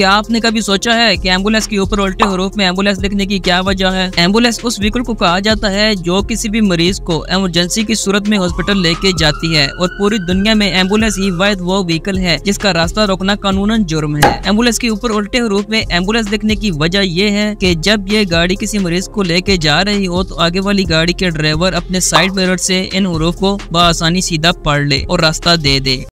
क्या आपने कभी सोचा है कि एम्बुलेंस के ऊपर उल्टे हरूफ में एम्बुलेंस लिखने की क्या वजह है एम्बुलेंस उस व्हीकल को कहा जाता है जो किसी भी मरीज को एमरजेंसी की सूरत में हॉस्पिटल लेके जाती है और पूरी दुनिया में एम्बुलेंस ही वैध वो व्हीकल है जिसका रास्ता रोकना कानून जुर्म है एम्बुलेंस के ऊपर उल्टे हरूफ में एम्बुलेंस लिखने की वजह यह है की जब ये गाड़ी किसी मरीज को लेके जा रही हो तो आगे वाली गाड़ी के ड्राइवर अपने साइड मिरर से इन हरूफ को बसानी सीधा पढ़ ले और रास्ता दे दे